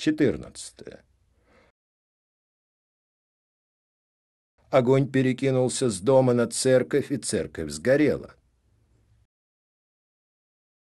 14. Огонь перекинулся с дома на церковь, и церковь сгорела.